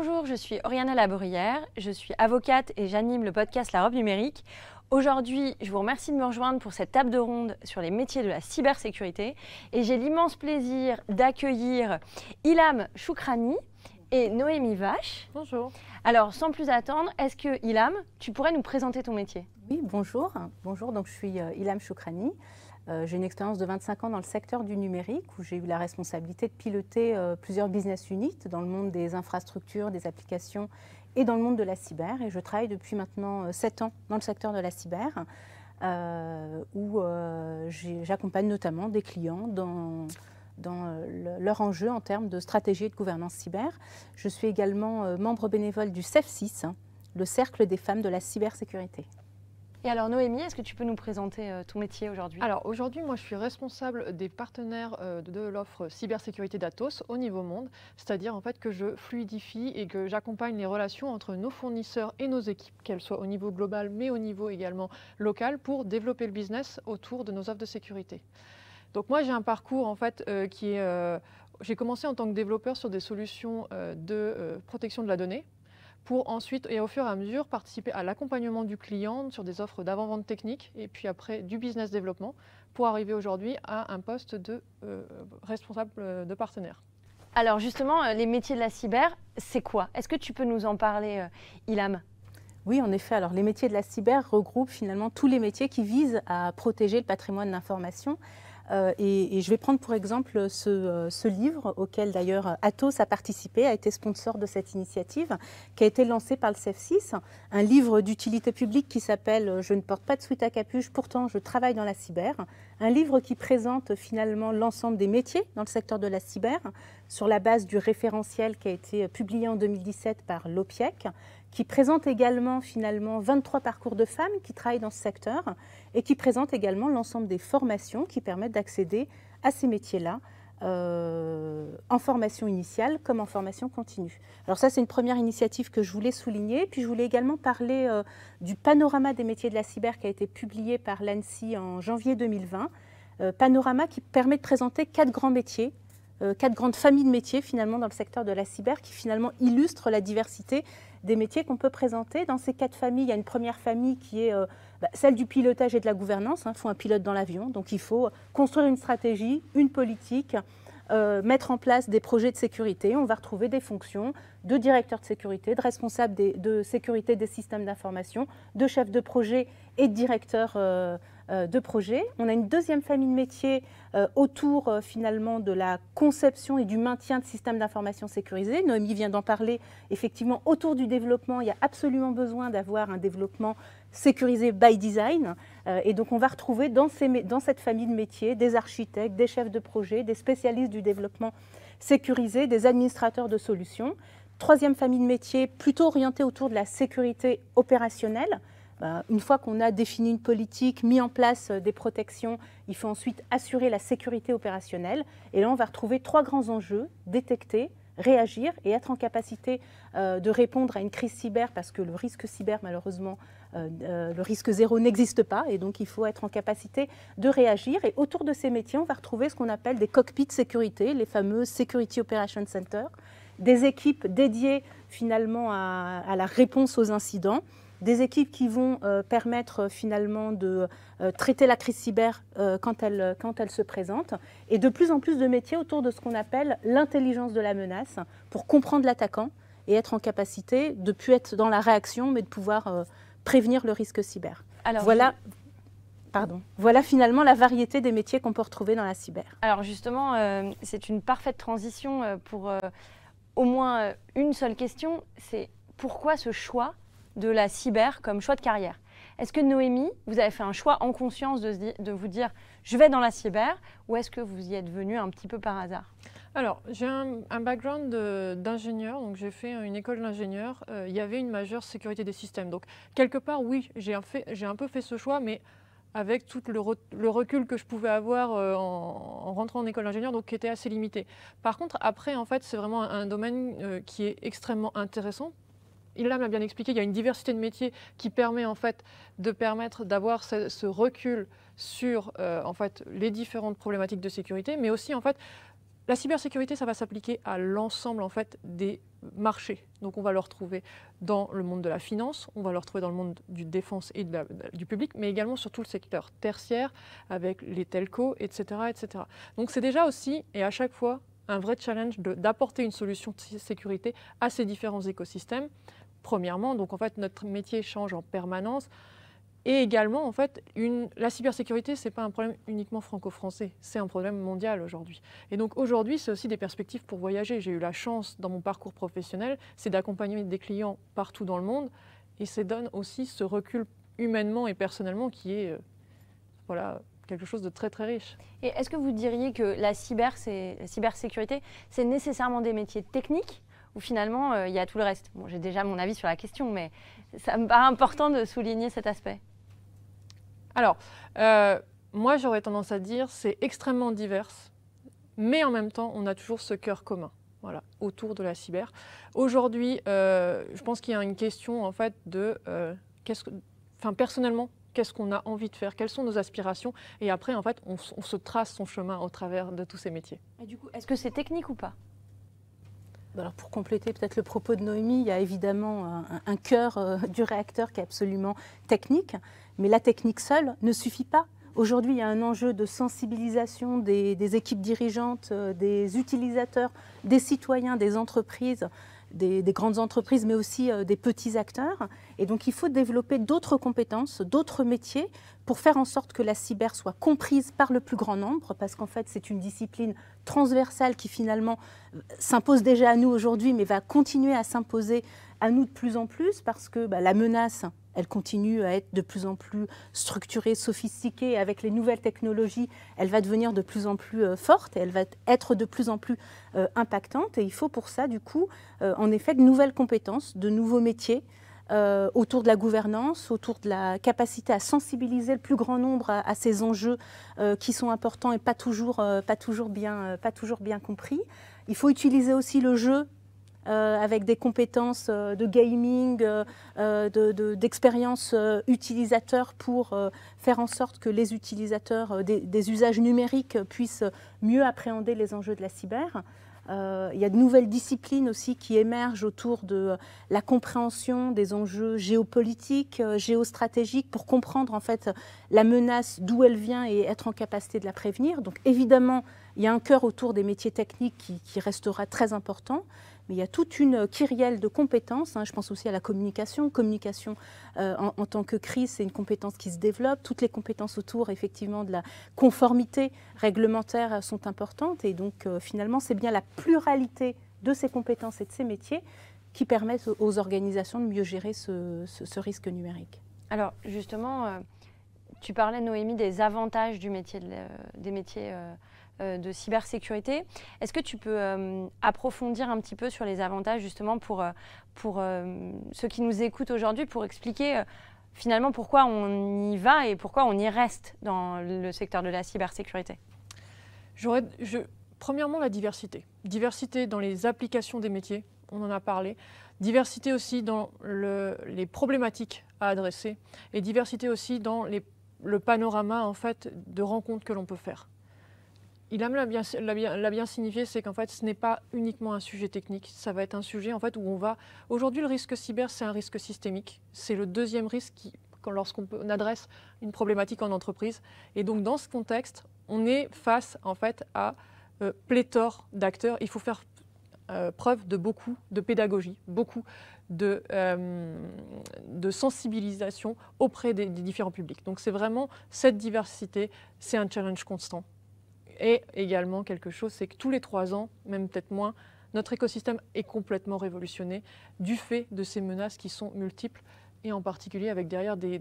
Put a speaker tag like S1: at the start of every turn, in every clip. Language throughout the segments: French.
S1: Bonjour, je suis Oriana Labrière, je suis avocate et j'anime le podcast La Robe Numérique. Aujourd'hui, je vous remercie de me rejoindre pour cette table de ronde sur les métiers de la cybersécurité et j'ai l'immense plaisir d'accueillir Ilham Choukrani et Noémie Vache. Bonjour. Alors, sans plus attendre, est-ce que
S2: Ilham, tu pourrais nous présenter ton métier Oui, bonjour. Bonjour, donc je suis euh, Ilham Choukrani. Euh, j'ai une expérience de 25 ans dans le secteur du numérique où j'ai eu la responsabilité de piloter euh, plusieurs business units dans le monde des infrastructures, des applications et dans le monde de la cyber. Et je travaille depuis maintenant 7 euh, ans dans le secteur de la cyber où j'accompagne notamment des clients dans leur enjeu en termes de stratégie et de gouvernance cyber. Je suis également membre bénévole du CEF6, hein, le Cercle des femmes de la cybersécurité. Et alors Noémie, est-ce que tu peux nous présenter euh, ton métier aujourd'hui
S3: Alors aujourd'hui, moi je suis responsable des partenaires euh, de l'offre cybersécurité d'Atos au niveau monde, c'est-à-dire en fait que je fluidifie et que j'accompagne les relations entre nos fournisseurs et nos équipes, qu'elles soient au niveau global mais au niveau également local, pour développer le business autour de nos offres de sécurité. Donc moi j'ai un parcours en fait euh, qui est j'ai commencé en tant que développeur sur des solutions de protection de la donnée pour ensuite et au fur et à mesure participer à l'accompagnement du client sur des offres d'avant-vente technique et puis après du business développement pour arriver aujourd'hui à un poste de euh, responsable euh, de partenaire. Alors justement, euh, les métiers de
S2: la cyber, c'est quoi Est-ce que tu peux nous en parler, Ilham oui, en effet. Alors, les métiers de la cyber regroupent finalement tous les métiers qui visent à protéger le patrimoine d'information, euh, et, je vais prendre pour exemple euh, ce, livre, auquel d'ailleurs Atos a participé, a été sponsor de cette initiative, qui a été lancée par le CEF6, un livre d'utilité publique qui s'appelle euh, Je ne porte pas de suite à capuche, pourtant je travaille dans la cyber, un livre qui présente finalement l'ensemble des métiers dans le secteur de la cyber, sur la base du référentiel qui a été publié en 2017 par l'OPIEC, qui présente également finalement 23 parcours de femmes qui travaillent dans ce secteur et qui présente également l'ensemble des formations qui permettent d'accéder à ces métiers-là. Euh, en formation initiale comme en formation continue. Alors ça, c'est une première initiative que je voulais souligner. Puis je voulais également parler euh, du panorama des métiers de la cyber qui a été publié par l'ANSI en janvier 2020. Euh, panorama qui permet de présenter quatre grands métiers, quatre grandes familles de métiers finalement dans le secteur de la cyber qui finalement illustrent la diversité des métiers qu'on peut présenter. Dans ces quatre familles, il y a une première famille qui est euh, bah, celle du pilotage et de la gouvernance. Il hein. faut un pilote dans l'avion, donc il faut construire une stratégie, une politique, euh, mettre en place des projets de sécurité. On va retrouver des fonctions de directeur de sécurité, de responsable de sécurité des systèmes d'information, de chef de projet et de directeur. Euh, euh, de projets. On a une deuxième famille de métiers euh, autour euh, finalement de la conception et du maintien de systèmes d'information sécurisés. Noémie vient d'en parler. Effectivement, autour du développement, il y a absolument besoin d'avoir un développement sécurisé by design. et donc, on va retrouver dans, dans cette famille de métiers des architectes, des chefs de projet, des spécialistes du développement sécurisé, des administrateurs de solutions. Troisième famille de métiers plutôt orientée autour de la sécurité opérationnelle bah, une fois qu'on a défini une politique, mis en place euh, des protections, il faut ensuite assurer la sécurité opérationnelle. Et là, on va retrouver trois grands enjeux détecter, réagir et être en capacité euh, de répondre à une crise cyber parce que le risque cyber, malheureusement, euh, le risque zéro n'existe pas et donc il faut être en capacité de réagir. Et autour de ces métiers, on va retrouver ce qu'on appelle des cockpits sécurité, les fameux Security Operation Center, des équipes dédiées finalement à la réponse aux incidents des équipes qui vont euh, permettre euh, finalement de euh, traiter la crise cyber quand, elle, quand elle se présente, et de plus en plus de métiers autour de ce qu'on appelle l'intelligence de la menace, pour comprendre l'attaquant et être en capacité de plus être dans la réaction, mais de pouvoir prévenir le risque cyber. voilà, Pardon. Voilà finalement la variété des métiers qu'on peut retrouver dans la cyber.
S1: Alors justement, c'est une parfaite transition pour au moins une seule question, c'est pourquoi ce choix de la cyber comme choix de carrière. Est-ce que Noémie, vous avez fait un choix en conscience de, vous dire je vais dans la cyber ou est-ce que vous y êtes venu un petit peu par hasard
S3: alors, j'ai un, background d'ingénieur, donc j'ai fait une école d'ingénieur. Euh, il y avait une majeure sécurité des systèmes. Donc, quelque part, oui, j'ai un, peu fait ce choix, mais avec tout le, recul que je pouvais avoir euh, en, rentrant en école d'ingénieur, donc qui était assez limité. Par contre, après, en fait, c'est vraiment un, domaine euh, qui est extrêmement intéressant il l'a bien expliqué, il y a une diversité de métiers qui permet en fait de permettre d'avoir ce, recul sur euh, en fait les différentes problématiques de sécurité, mais aussi en fait la cybersécurité, ça va s'appliquer à l'ensemble en fait des marchés. Donc on va le retrouver dans le monde de la finance, on va le retrouver dans le monde du défense et du public, mais également sur tout le secteur tertiaire avec les telcos, etc., etc. Donc c'est déjà aussi et à chaque fois un vrai challenge d'apporter une solution de sécurité à ces différents écosystèmes premièrement. Donc en fait, notre métier change en permanence. Et également, en fait, une, la cybersécurité, ce n'est pas un problème uniquement franco-français, c'est un problème mondial aujourd'hui. Et donc aujourd'hui, c'est aussi des perspectives pour voyager. J'ai eu la chance dans mon parcours professionnel, c'est d'accompagner des clients partout dans le monde. Et ça donne aussi ce recul humainement et personnellement qui est euh, voilà, quelque chose de très très riche.
S1: Et est-ce que vous diriez que la, cyber, la cybersécurité, c'est nécessairement des métiers techniques finalement, euh, il y a tout le reste. Bon, j'ai déjà mon avis sur la question, mais ça me paraît
S3: important de souligner cet aspect. Alors, euh, moi, j'aurais tendance à dire c'est extrêmement divers, mais en même temps, on a toujours ce cœur commun. Voilà, autour de la cyber. Aujourd'hui, euh, je pense qu'il y a une question en fait de que, enfin personnellement, qu'est-ce qu'on a envie de faire, quelles sont nos aspirations, et après en fait, on, se trace son chemin au travers de tous ces métiers.
S1: Et du coup, est-ce que c'est technique ou pas
S2: bah pour compléter peut-être le propos de Noémie, il y a évidemment un, cœur euh, du réacteur qui est absolument technique, mais la technique seule ne suffit pas. Aujourd'hui, il y a un enjeu de sensibilisation des, équipes dirigeantes, euh, des utilisateurs, des citoyens, des entreprises des, grandes entreprises, mais aussi euh, des petits acteurs. Et donc, il faut développer d'autres compétences, d'autres métiers pour faire en sorte que la cyber soit comprise par le plus grand nombre, parce qu'en fait, c'est une discipline transversale qui finalement s'impose déjà à nous aujourd'hui, mais va continuer à s'imposer à nous de plus en plus, parce que bah, la menace elle continue à être de plus en plus structurée, sophistiquée. Avec les nouvelles technologies, elle va devenir de plus en plus euh, forte, elle va être de plus en plus euh, impactante. Et il faut pour ça, du coup, euh, en effet, de nouvelles compétences, de nouveaux métiers. autour de la gouvernance, autour de la capacité à sensibiliser le plus grand nombre à, ces enjeux qui sont importants et pas toujours, pas, toujours bien, pas toujours bien compris. Il faut utiliser aussi le jeu euh, avec des compétences euh, de gaming, d'expérience euh, de, de, utilisateur pour faire en sorte que les utilisateurs des, usages numériques puissent mieux appréhender les enjeux de la cyber. il y a de nouvelles disciplines aussi qui émergent autour de la compréhension des enjeux géopolitiques, géostratégiques, pour comprendre en fait la menace, d'où elle vient et être en capacité de la prévenir. Donc évidemment, il y a un cœur autour des métiers techniques qui, qui restera très important, mais il y a toute une euh, kyrielle de compétences. Hein. Je pense aussi à la communication. Communication euh, en, tant que crise, c'est une compétence qui se développe. Toutes les compétences autour, effectivement, de la conformité réglementaire euh, sont importantes. Et donc, finalement, c'est bien la pluralité de ces compétences et de ces métiers qui permettent aux organisations de mieux gérer ce, risque numérique.
S1: Alors, justement, tu parlais, Noémie, des avantages du métier des métiers euh, de cybersécurité. Est-ce que tu peux euh, approfondir un petit peu sur les avantages justement pour, euh, pour ceux qui nous écoutent aujourd'hui, pour expliquer finalement pourquoi on y va et pourquoi on y reste dans le secteur de la
S3: cybersécurité je, Premièrement, la diversité. Diversité dans les applications des métiers, on en a parlé. Diversité aussi dans les problématiques à adresser et diversité aussi dans le panorama en fait de rencontres que l'on peut faire. Il l'a bien, signifié, c'est qu'en fait, ce n'est pas uniquement un sujet technique, ça va être un sujet en fait où on va. Aujourd'hui, le risque cyber, c'est un risque systémique. C'est le deuxième risque lorsqu'on adresse une problématique en entreprise. Et donc, dans ce contexte, on est face en fait à euh, pléthore d'acteurs. Il faut faire euh, preuve de beaucoup de pédagogie, beaucoup de, euh, sensibilisation auprès des différents publics. Donc c'est vraiment cette diversité, c'est un challenge constant. Et également quelque chose, c'est que tous les trois ans, même peut-être moins, notre écosystème est complètement révolutionné du fait de ces menaces qui sont multiples et en particulier avec derrière des,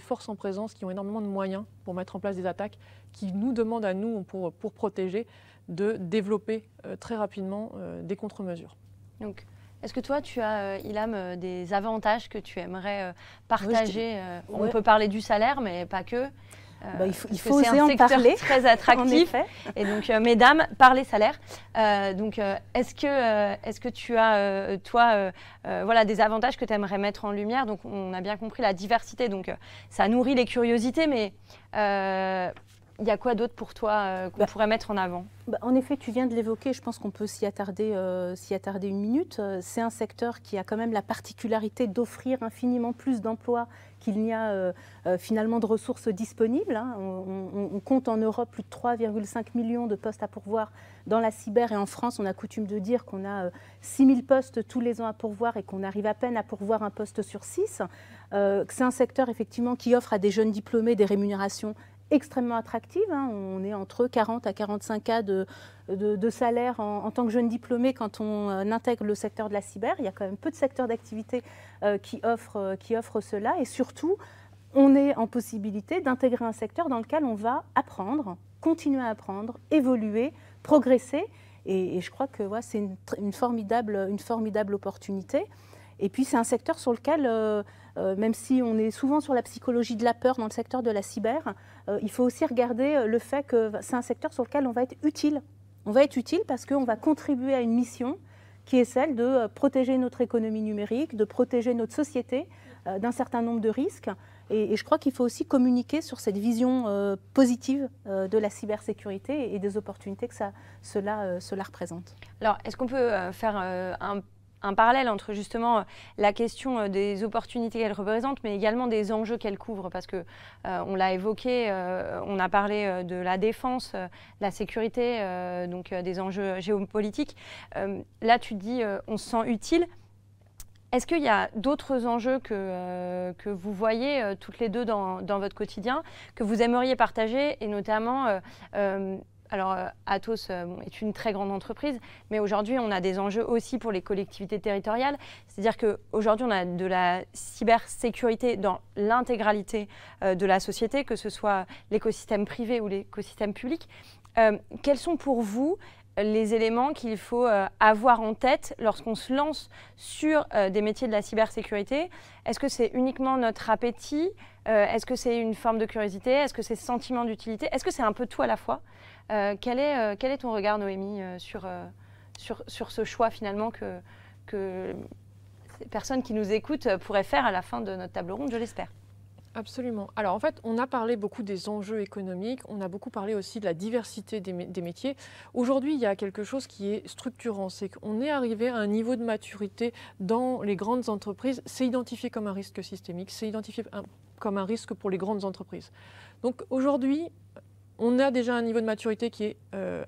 S3: forces en présence qui ont énormément de moyens pour mettre en place des attaques, qui nous demandent à nous, pour, pour protéger, de développer euh, très rapidement euh, des contre-mesures. Donc, est-ce que toi, tu as, euh,
S1: Ilham, des
S3: avantages que tu aimerais
S1: partager On peut parler du salaire, mais pas que. Euh, bah, il faut, oser un secteur parler. très attractif. et donc, euh, mesdames, parlez salaire. Euh, donc, est-ce que, est-ce que tu as, toi, voilà, des avantages que tu aimerais mettre en lumière Donc, on a bien compris la diversité. Donc, ça nourrit les curiosités, mais il y a quoi d'autre pour toi qu'on bah. pourrait mettre en avant
S2: bah, En effet, tu viens de l'évoquer, je pense qu'on peut s'y attarder, s'y attarder une minute. C'est un secteur qui a quand même la particularité d'offrir infiniment plus d'emplois qu'il n'y a euh, euh, finalement de ressources disponibles. Hein. On, compte en Europe plus de 3,5 millions de postes à pourvoir dans la cyber et en France, on a coutume de dire qu'on a 6 euh, 000 postes tous les ans à pourvoir et qu'on arrive à peine à pourvoir un poste sur 6. C'est un secteur effectivement qui offre à des jeunes diplômés des rémunérations extrêmement attractive. Hein. On est entre 40 à 45 cas de, salaire en, tant que jeune diplômé quand on euh, intègre le secteur de la cyber. Il y a quand même peu de secteurs d'activité euh, qui, offrent, euh, qui offrent cela. Et surtout, on est en possibilité d'intégrer un secteur dans lequel on va apprendre, continuer à apprendre, évoluer, progresser. Et, je crois que c'est formidable, une formidable opportunité. Et puis c'est un secteur sur lequel, euh, euh, même si on est souvent sur la psychologie de la peur dans le secteur de la cyber, euh, il faut aussi regarder le fait que c'est un secteur sur lequel on va être utile. On va être utile parce qu'on va contribuer à une mission qui est celle de protéger notre économie numérique, de protéger notre société d'un certain nombre de risques. Et, je crois qu'il faut aussi communiquer sur cette vision positive de la cybersécurité et, des opportunités que ça, cela, cela représente. Alors, est-ce qu'on peut faire
S1: un un parallèle entre justement euh, la question euh, des opportunités qu'elle représente, mais également des enjeux qu'elle couvre, parce que euh, on l'a évoqué, on a parlé de la défense, la sécurité, donc des enjeux géopolitiques. là, tu dis, on se sent utile. Est-ce qu'il y a d'autres enjeux que, que vous voyez toutes les deux dans, dans, votre quotidien, que vous aimeriez partager, et notamment alors euh, Atos euh, est une très grande entreprise, mais aujourd'hui on a des enjeux aussi pour les collectivités territoriales. C'est-à-dire qu'aujourd'hui on a de la cybersécurité dans l'intégralité euh, de la société, que ce soit l'écosystème privé ou l'écosystème public. quels sont pour vous les éléments qu'il faut avoir en tête lorsqu'on se lance sur des métiers de la cybersécurité Est-ce que c'est uniquement notre appétit Est-ce que c'est une forme de curiosité Est-ce que c'est sentiment d'utilité Est-ce que c'est un peu tout à la fois euh, quel, est, euh, quel est ton regard, Noémie, euh, sur, sur, ce choix finalement que, que les personnes qui nous écoutent pourraient faire à la fin de notre table ronde,
S3: je l'espère Absolument. Alors en fait, on a parlé beaucoup des enjeux économiques, on a beaucoup parlé aussi de la diversité des, métiers. Aujourd'hui, il y a quelque chose qui est structurant, c'est qu'on est arrivé à un niveau de maturité dans les grandes entreprises, c'est identifié comme un risque systémique, c'est identifié hein, comme un risque pour les grandes entreprises. Donc aujourd'hui, on a déjà un niveau de maturité euh,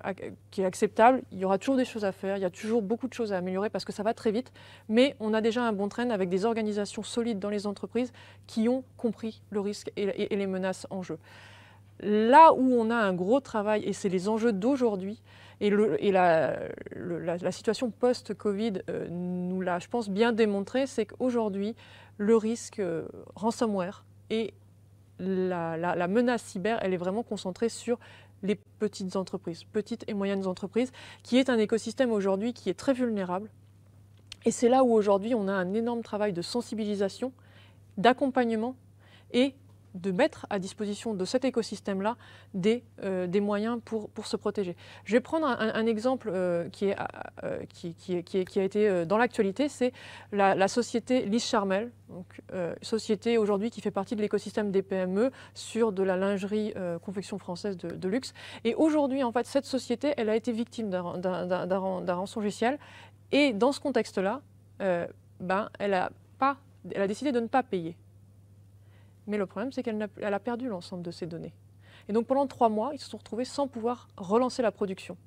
S3: qui est, acceptable. Il y aura toujours des choses à faire, il y a toujours beaucoup de choses à améliorer parce que ça va très vite. Mais on a déjà un bon train avec des organisations solides dans les entreprises qui ont compris le risque et, les menaces en jeu. Là où on a un gros travail, et c'est les enjeux d'aujourd'hui, et, la, situation post-Covid euh, nous l'a, je pense, bien démontré, c'est qu'aujourd'hui, le risque euh, ransomware est la, menace cyber, elle est vraiment concentrée sur les petites entreprises, petites et moyennes entreprises, qui est un écosystème aujourd'hui qui est très vulnérable. Et c'est là où aujourd'hui on a un énorme travail de sensibilisation, d'accompagnement et de mettre à disposition de cet écosystème-là des, euh, des moyens pour, pour se protéger. Je vais prendre un, exemple euh, euh, qui, est, qui, qui, a été dans l'actualité, c'est la, société Lise Charmel, donc, société aujourd'hui qui fait partie de l'écosystème des PME sur de la lingerie confection française de, luxe. Et aujourd'hui, en fait, cette société, elle a été victime d'un rançon judiciaire. Et dans ce contexte-là, ben, elle, a pas, elle a décidé de ne pas payer. Mais le problème, c'est qu'elle a, perdu l'ensemble de ses données. Et donc pendant trois mois, ils se sont retrouvés sans pouvoir relancer la production.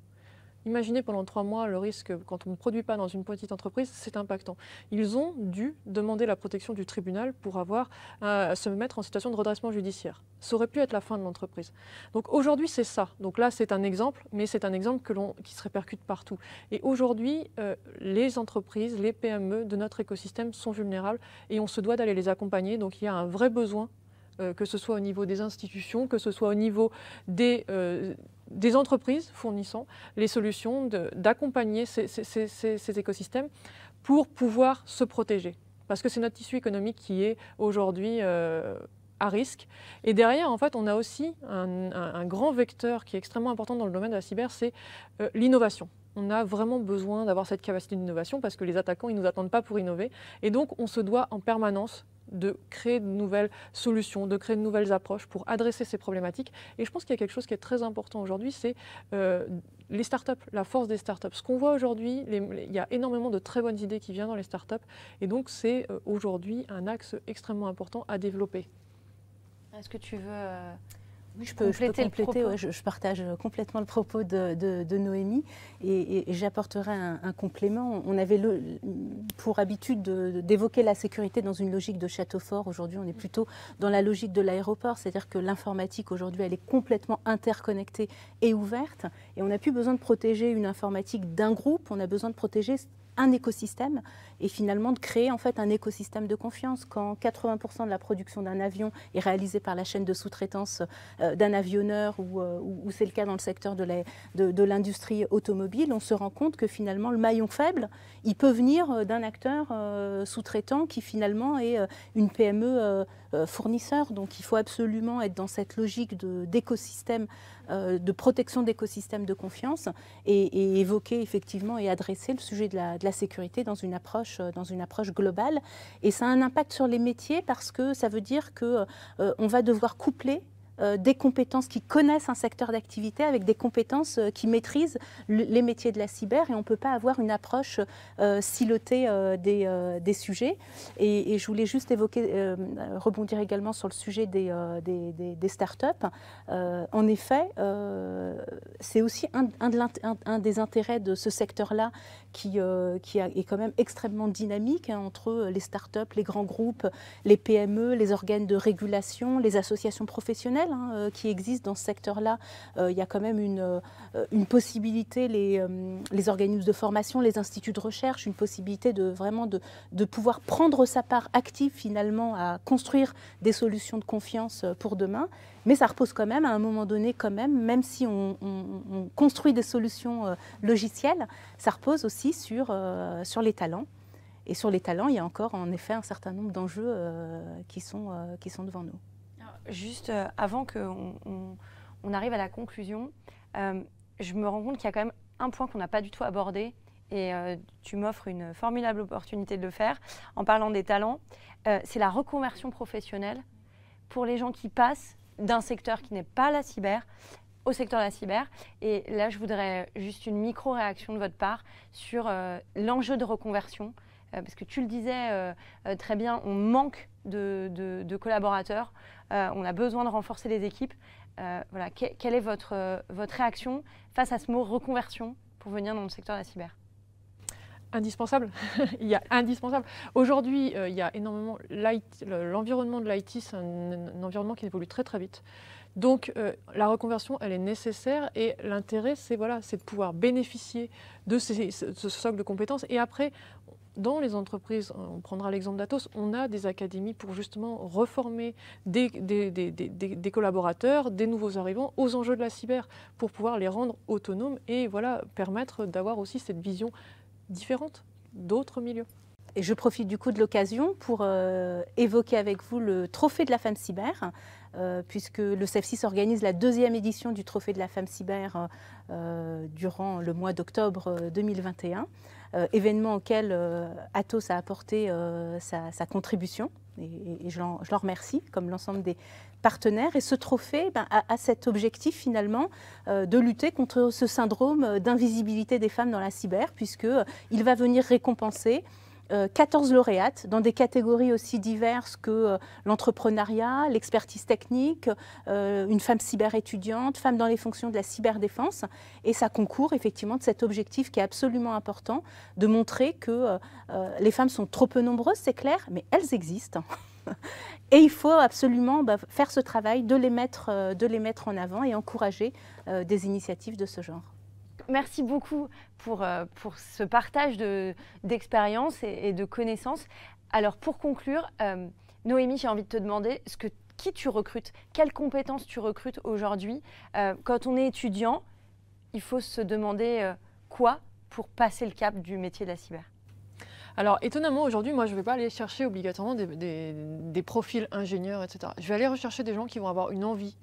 S3: Imaginez pendant trois mois le risque quand on ne produit pas dans une petite entreprise, c'est impactant. Ils ont dû demander la protection du tribunal pour avoir euh, se mettre en situation de redressement judiciaire. Ça aurait pu être la fin de l'entreprise. Donc aujourd'hui, c'est ça. Donc là, c'est un exemple, mais c'est un exemple que qui se répercute partout. Et aujourd'hui, euh, les entreprises, les PME de notre écosystème sont vulnérables et on se doit d'aller les accompagner. Donc il y a un vrai besoin euh, que ce soit au niveau des institutions, que ce soit au niveau des, des entreprises fournissant les solutions d'accompagner ces, écosystèmes pour pouvoir se protéger. Parce que c'est notre tissu économique qui est aujourd'hui euh, à risque. Et derrière, en fait, on a aussi un, grand vecteur qui est extrêmement important dans le domaine de la cyber, c'est euh, l'innovation on a vraiment besoin d'avoir cette capacité d'innovation parce que les attaquants, ils ne nous attendent pas pour innover. Et donc, on se doit en permanence de créer de nouvelles solutions, de créer de nouvelles approches pour adresser ces problématiques. Et je pense qu'il y a quelque chose qui est très important aujourd'hui, c'est euh, les startups, la force des startups. Ce qu'on voit aujourd'hui, il y a énormément de très bonnes idées qui viennent dans les startups. Et donc, c'est euh, aujourd'hui un axe extrêmement important à développer. Est-ce que tu veux... Euh, je peux compléter, je, partage
S2: euh, complètement le propos de, Noémie et, j'apporterai un, complément. On avait pour habitude d'évoquer la sécurité dans une logique de château fort. Aujourd'hui, on est plutôt dans la logique de l'aéroport, c'est-à-dire que l'informatique aujourd'hui, elle est complètement interconnectée et ouverte et on n'a plus besoin de protéger une informatique d'un groupe, on a besoin de protéger un écosystème et finalement de créer en fait un écosystème de confiance. Quand 80% de la production d'un avion est réalisée par la chaîne de sous-traitance euh, d'un avionneur euh, ou, c'est le cas dans le secteur de l'industrie de, automobile, on se rend compte que finalement le maillon faible, il peut venir euh, d'un acteur sous-traitant qui finalement est une PME fournisseur. Donc il faut absolument être dans cette logique d'écosystème, de, protection d'écosystème de confiance et, évoquer effectivement et adresser le sujet de la la sécurité dans une approche, euh, dans une approche globale. Et ça a un impact sur les métiers parce que ça veut dire que euh, on va devoir coupler euh, des compétences qui connaissent un secteur d'activité avec des compétences euh, qui maîtrisent les métiers de la cyber et on ne peut pas avoir une approche euh, silotée des, sujets. Et, je voulais juste évoquer, rebondir également sur le sujet des, des, des, startups. en effet, c'est aussi un, des intérêts de ce secteur-là qui, qui est quand même extrêmement dynamique hein, entre les startups, les grands groupes, les PME, les organes de régulation, les associations professionnelles. Hein, euh, qui existe dans ce secteur-là. Euh, il y a quand même une, euh, possibilité, les, organismes de formation, les instituts de recherche, une possibilité de vraiment de, pouvoir prendre sa part active finalement à construire des solutions de confiance pour demain. Mais ça repose quand même à un moment donné, quand même, même si on, construit des solutions logicielles, ça repose aussi sur, sur les talents. Et sur les talents, il y a encore en effet un certain nombre d'enjeux qui, qui sont devant nous
S1: juste euh, avant qu'on arrive à la conclusion, euh, je me rends compte qu'il y a quand même un point qu'on n'a pas du tout abordé et euh, tu m'offres une formidable opportunité de le faire en parlant des talents, c'est la reconversion professionnelle pour les gens qui passent d'un secteur qui n'est pas la cyber au secteur de la cyber. Et là, je voudrais juste une micro-réaction de votre part sur l'enjeu de reconversion, parce que tu le disais très bien, on manque de collaborateurs, euh, on a besoin de renforcer les équipes. Euh, voilà, quelle est votre, euh,
S3: votre réaction face à ce mot reconversion pour venir dans le secteur de la cyber indispensable. il y a indispensable. Aujourd'hui, il y a énormément l'environnement de l'IT, c'est un, environnement qui évolue très très vite. Donc la reconversion, elle est nécessaire et l'intérêt, c'est voilà, de pouvoir bénéficier de, ce, ce socle de compétences. Et après, dans les entreprises, euh, on prendra l'exemple d'Atos, on a des académies pour justement reformer des, collaborateurs, des nouveaux arrivants aux enjeux de la cyber pour pouvoir les rendre autonomes et voilà, permettre d'avoir aussi cette vision différente d'autres milieux. Et je profite du coup de l'occasion pour euh, évoquer avec vous le
S2: trophée de la femme cyber, euh, puisque le CEFSIS organise la deuxième édition du trophée de la femme cyber durant le mois d'octobre 2021. Euh, événement auquel euh, Atos a apporté euh, sa, contribution. Et, je l'en remercie, comme l'ensemble des, partenaires. Et ce trophée ben, a, cet objectif finalement de lutter contre ce syndrome d'invisibilité des femmes dans la cyber, puisqu'il va venir récompenser 14 euh, lauréates dans des catégories aussi diverses que euh, l'entrepreneuriat, l'expertise technique, euh, une femme cyber-étudiante, femme dans les fonctions de la cyberdéfense. Et ça concourt effectivement de cet objectif qui est absolument important de montrer que les femmes sont trop peu nombreuses, c'est clair, mais elles existent. Et il faut absolument bah, faire ce travail de les, mettre, de les mettre en avant et encourager des initiatives de ce genre
S1: merci beaucoup pour, euh, pour ce partage d'expériences de, et, et, de connaissances. Alors pour conclure, euh, Noémie, j'ai envie de te demander ce que, qui tu recrutes, quelles compétences tu recrutes aujourd'hui. Euh, quand on est étudiant, il faut
S3: se demander
S1: quoi pour passer le cap du métier de la cyber.
S3: Alors étonnamment aujourd'hui, moi je ne vais pas aller chercher obligatoirement des, des, des, profils ingénieurs, etc. Je vais aller rechercher des gens qui vont avoir une envie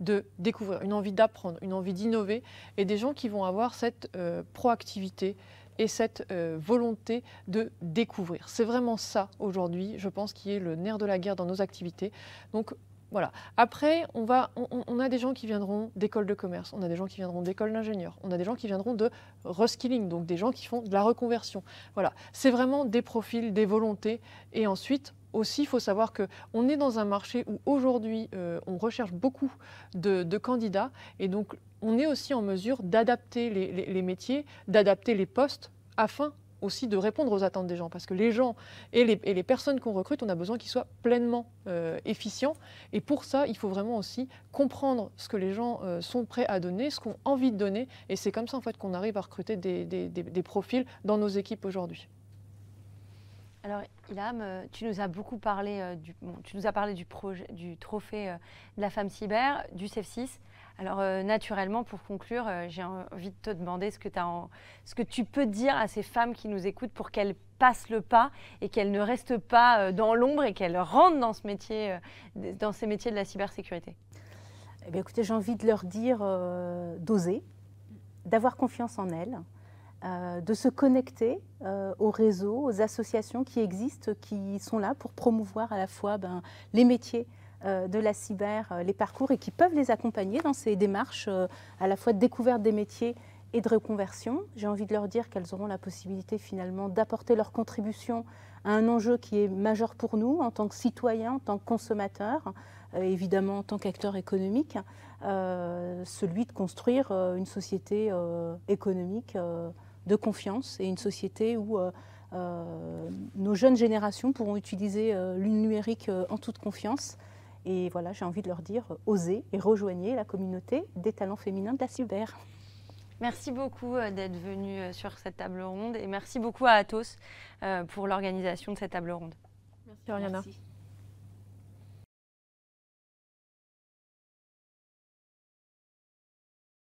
S3: de découvrir, une envie d'apprendre, une envie d'innover, et des gens qui vont avoir cette euh, proactivité et cette euh, volonté de découvrir. C'est vraiment ça aujourd'hui, je pense, qui est le nerf de la guerre dans nos activités. Donc voilà. Après, on, va, on a des gens qui viendront d'écoles de commerce, on a des gens qui viendront d'écoles d'ingénieurs, on a des gens qui viendront de reskilling, donc des gens qui font de la reconversion. Voilà, c'est vraiment des profils, des volontés, et ensuite aussi, il faut savoir qu'on est dans un marché où aujourd'hui, euh, on recherche beaucoup de, candidats et donc on est aussi en mesure d'adapter les, métiers, d'adapter les postes afin aussi de répondre aux attentes des gens. Parce que les gens et les, personnes qu'on recrute, on a besoin qu'ils soient pleinement euh, efficients. Et pour ça, il faut vraiment aussi comprendre ce que les gens euh, sont prêts à donner, ce qu'on a envie de donner. Et c'est comme ça, en fait, qu'on arrive à recruter des, des profils dans nos équipes aujourd'hui.
S1: Alors, Ilham, euh, tu nous as beaucoup parlé euh, du, tu nous as parlé du, projet, du trophée euh, de la femme cyber, du CEF6. Alors naturellement, pour conclure, j'ai envie de te demander ce que, tu peux dire à ces femmes qui nous écoutent pour qu'elles passent le pas et qu'elles ne restent pas dans l'ombre et qu'elles rentrent dans, ce métier,
S2: dans ces métiers de la cybersécurité. Eh bien, écoutez, j'ai envie de leur dire d'oser, d'avoir confiance en elles, euh, de se connecter euh, aux réseaux, aux associations qui existent, qui sont là pour promouvoir à la fois ben, les métiers euh, de la cyber, les parcours et qui peuvent les accompagner dans ces démarches à la fois de découverte des métiers et de reconversion. J'ai envie de leur dire qu'elles auront la possibilité finalement d'apporter leur contribution à un enjeu qui est majeur pour nous en tant que citoyens, en tant que consommateurs, évidemment en tant qu'acteurs économiques, celui de construire une société économique de confiance et une société où euh, euh, nos jeunes générations pourront utiliser euh, l'une numérique en toute confiance. Et voilà, j'ai envie de leur dire, osez et rejoignez la communauté des talents féminins de la cyber.
S1: Merci beaucoup d'être venu sur cette table ronde et merci beaucoup à Atos pour l'organisation de cette table ronde. Merci,